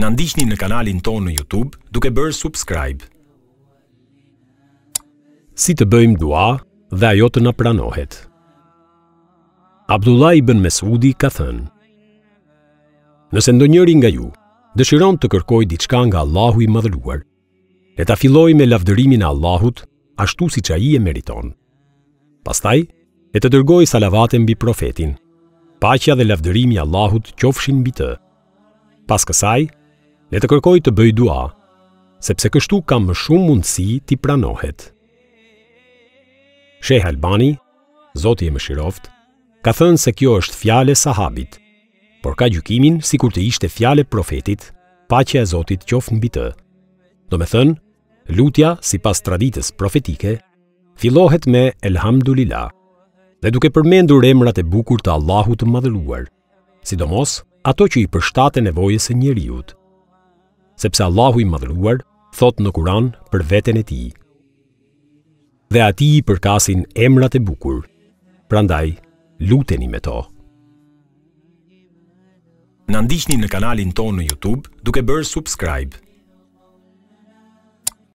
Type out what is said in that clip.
Në ndihni në kanalin tonë në Youtube duke bërë subscribe. Si të bëjmë dua dhe ajo të në pranohet. Abdullah i bën Mesudi ka thënë, Nëse ndo njëri nga ju, dëshiron të kërkoj diçka nga Allahu i madhëluar, e ta filoj me lavdërimin Allahut, ashtu si që aji e meriton. Pastaj, e të dërgoj salavatën bi profetin, pacja dhe lavdërimi Allahut qofshin mbi të. Pas kësaj, e të dërgoj le të kërkoj të bëj dua, sepse kështu ka më shumë mundësi t'i pranohet. Sheh Albani, Zoti e Mëshiroft, ka thënë se kjo është fjale sahabit, por ka gjykimin si kur të ishte fjale profetit, paqe e Zotit qofë në bitë. Do me thënë, lutja si pas traditës profetike, fillohet me Elhamdulillah, dhe duke përmendur emrat e bukur të Allahut të madhëruar, sidomos ato që i përshtate nevojës e njeriutë sepse Allahu i madhruar thot në kuran për veten e tij. Dhe ati i përkasin emrat e bukur, prandaj luteni me to. Në ndishtni në kanalin ton në Youtube duke bërë subscribe.